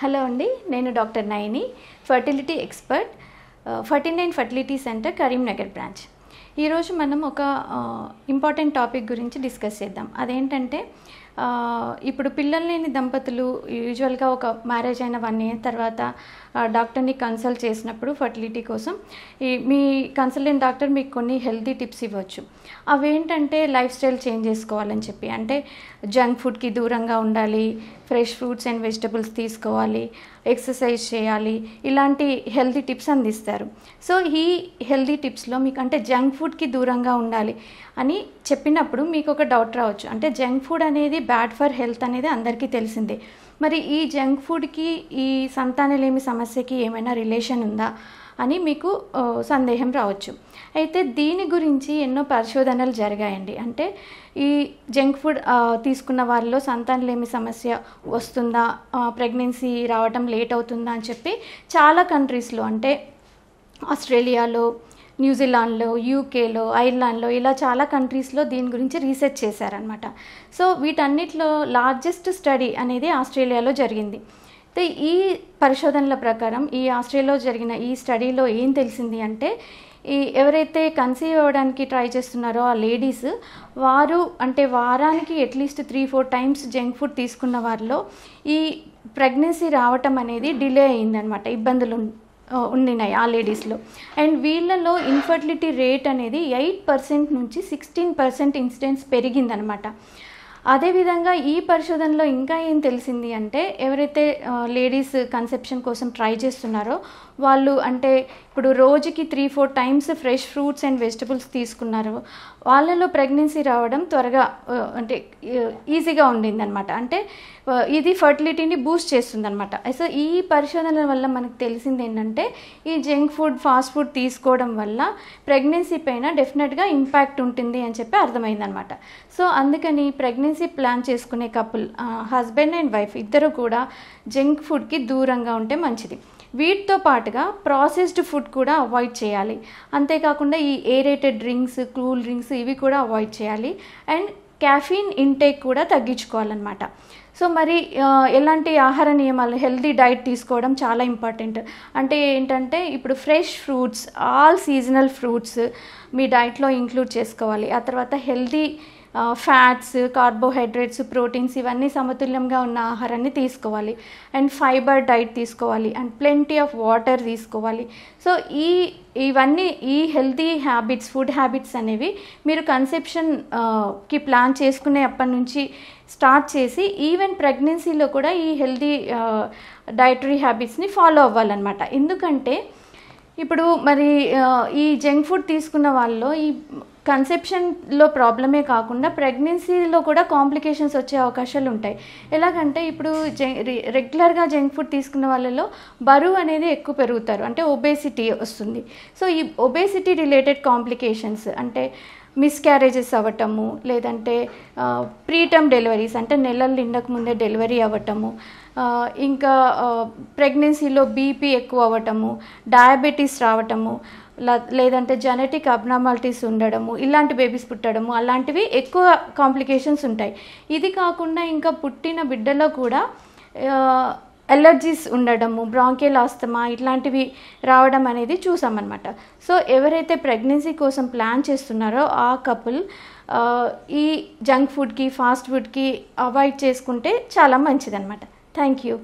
hello అండి నేను doctor Nayani fertility expert Ferty nine fertility centre Karimnagar branch ఈరోజు మనం ఒక ఇంపార్టెంట్ టాపిక్ గురించి డిస్కస్ చేద్దాం అదేంటంటే ఇప్పుడు పిల్లలు లేని దంపతులు యూజువల్గా ఒక మ్యారేజ్ అయిన వన్ ఇయర్ తర్వాత డాక్టర్ని కన్సల్ట్ చేసినప్పుడు ఫర్టిలిటీ కోసం ఈ మీ కన్సల్టెంట్ డాక్టర్ మీకు కొన్ని హెల్తీ టిప్స్ ఇవ్వచ్చు అవేంటంటే లైఫ్ స్టైల్ చేంజ్ చేసుకోవాలని చెప్పి అంటే జంక్ ఫుడ్కి దూరంగా ఉండాలి ఫ్రెష్ ఫ్రూట్స్ అండ్ వెజిటబుల్స్ తీసుకోవాలి ఎక్సర్సైజ్ చేయాలి ఇలాంటి హెల్తీ టిప్స్ అందిస్తారు సో ఈ హెల్తీ టిప్స్లో మీకు అంటే జంక్ ఫుడ్కి దూరంగా ఉండాలి అని చెప్పినప్పుడు మీకు ఒక డౌట్ రావచ్చు అంటే జంక్ ఫుడ్ అనేది బ్యాడ్ ఫర్ హెల్త్ అనేది అందరికీ తెలిసిందే మరి ఈ జంక్ ఫుడ్కి ఈ సంతానలేమి సమస్యకి ఏమైనా రిలేషన్ ఉందా అని మీకు సందేహం రావచ్చు అయితే దీని గురించి ఎన్నో పరిశోధనలు జరిగాయండి అంటే ఈ జంక్ ఫుడ్ తీసుకున్న వారిలో సంతానలేమి సమస్య వస్తుందా ప్రెగ్నెన్సీ రావటం లేట్ అవుతుందా అని చెప్పి చాలా కంట్రీస్లో అంటే ఆస్ట్రేలియాలో న్యూజిలాండ్లో యూకేలో ఐర్లాండ్లో ఇలా చాలా కంట్రీస్లో దీని గురించి రీసెర్చ్ చేశారనమాట సో వీటన్నిటిలో లార్జెస్ట్ స్టడీ అనేది ఆస్ట్రేలియాలో జరిగింది అయితే ఈ పరిశోధనల ప్రకారం ఈ ఆస్ట్రేలియాలో జరిగిన ఈ స్టడీలో ఏం తెలిసింది అంటే ఈ ఎవరైతే కన్సీవ్ అవ్వడానికి ట్రై చేస్తున్నారో ఆ లేడీస్ వారు అంటే వారానికి at least three four times junk food తీసుకున్న వారిలో ఈ ప్రెగ్నెన్సీ రావటం అనేది డిలే అయిందనమాట ఇబ్బందులు ఉండినాయి ఆ లేడీస్లో అండ్ వీళ్ళలో ఇన్ఫర్టిలిటీ రేట్ అనేది ఎయిట్ పర్సెంట్ నుంచి సిక్స్టీన్ పర్సెంట్ ఇన్సిడెన్స్ పెరిగిందనమాట అదేవిధంగా ఈ పరిశోధనలో ఇంకా ఏం తెలిసింది అంటే ఎవరైతే లేడీస్ కన్సెప్షన్ కోసం ట్రై చేస్తున్నారో వాళ్ళు అంటే ఇప్పుడు రోజుకి three four times fresh fruits and vegetables తీసుకున్నారు వాళ్ళలో ప్రెగ్నెన్సీ రావడం త్వరగా అంటే ఈజీగా ఉండింది అనమాట అంటే ఇది ఫర్టిలిటీని బూస్ట్ చేస్తుంది అనమాట సో ఈ పరిశోధనల వల్ల మనకు తెలిసింది ఏంటంటే ఈ జంక్ ఫుడ్ ఫాస్ట్ ఫుడ్ తీసుకోవడం వల్ల ప్రెగ్నెన్సీ పైన డెఫినెట్గా ఇంపాక్ట్ ఉంటుంది అని చెప్పి అర్థమైందనమాట సో అందుకని ప్రెగ్నెన్సీ ప్రెగ్నెన్సీ ప్లాన్ చేసుకునే కపుల్ హస్బెండ్ అండ్ వైఫ్ ఇద్దరు కూడా జంక్ ఫుడ్కి దూరంగా ఉంటే మంచిది వీటితో పాటుగా ప్రాసెస్డ్ ఫుడ్ కూడా అవాయిడ్ చేయాలి అంతేకాకుండా ఈ ఏరేటెడ్ డ్రింక్స్ కూల్ డ్రింక్స్ ఇవి కూడా అవాయిడ్ చేయాలి అండ్ క్యాఫీన్ ఇంటేక్ కూడా తగ్గించుకోవాలన్నమాట సో మరి ఎలాంటి ఆహార నియమాలు హెల్దీ డైట్ తీసుకోవడం చాలా ఇంపార్టెంట్ అంటే ఏంటంటే ఇప్పుడు fresh fruits all seasonal fruits మీ డైట్లో ఇంక్లూడ్ చేసుకోవాలి ఆ తర్వాత హెల్దీ ఫ్యాట్స్ కార్బోహైడ్రేట్స్ ప్రోటీన్స్ ఇవన్నీ సమతుల్యంగా ఉన్న ఆహారాన్ని తీసుకోవాలి అండ్ ఫైబర్ డైట్ తీసుకోవాలి అండ్ ప్లెంటీ ఆఫ్ వాటర్ తీసుకోవాలి సో ఈ ఇవన్నీ ఈ హెల్తీ హ్యాబిట్స్ ఫుడ్ హ్యాబిట్స్ అనేవి మీరు కన్సెప్షన్కి ప్లాన్ చేసుకునే అప్పటి నుంచి స్టార్ట్ చేసి ఈవెన్ ప్రెగ్నెన్సీలో కూడా ఈ హెల్తీ డైటరీ హ్యాబిట్స్ని ఫాలో అవ్వాలన్నమాట ఎందుకంటే ఇప్పుడు మరి ఈ జంక్ ఫుడ్ తీసుకున్న వాళ్ళలో ఈ కన్సెప్షన్లో ప్రాబ్లమే కాకుండా ప్రెగ్నెన్సీలో కూడా కాంప్లికేషన్స్ వచ్చే అవకాశాలు ఉంటాయి ఎలాగంటే ఇప్పుడు రెగ్యులర్గా జంక్ ఫుడ్ తీసుకున్న వాళ్ళలో బరువు అనేది ఎక్కువ పెరుగుతారు అంటే ఒబేసిటీ వస్తుంది సో ఈ ఒబేసిటీ రిలేటెడ్ కాంప్లికేషన్స్ అంటే మిస్క్యారేజెస్ అవ్వటము లేదంటే ప్రీటర్మ్ డెలివరీస్ అంటే నెలలు నిండకు ముందే డెలివరీ అవ్వటము ఇంకా ప్రెగ్నెన్సీలో బీపీ ఎక్కువ అవ్వటము డయాబెటీస్ రావటము లేదంటే జెనెటిక్ అబ్నార్మాలిటీస్ ఉండడము ఇలాంటి బేబీస్ పుట్టడము అలాంటివి ఎక్కువ కాంప్లికేషన్స్ ఉంటాయి ఇది కాకుండా ఇంకా పుట్టిన బిడ్డలో కూడా ఎలర్జీస్ ఉండడము బ్రాంకేల్ ఆస్తమా ఇట్లాంటివి రావడం అనేది చూసామన్నమాట సో ఎవరైతే ప్రెగ్నెన్సీ కోసం ప్లాన్ చేస్తున్నారో ఆ కపుల్ ఈ జంక్ ఫుడ్కి ఫాస్ట్ ఫుడ్కి అవాయిడ్ చేసుకుంటే చాలా మంచిదన్నమాట థ్యాంక్ యూ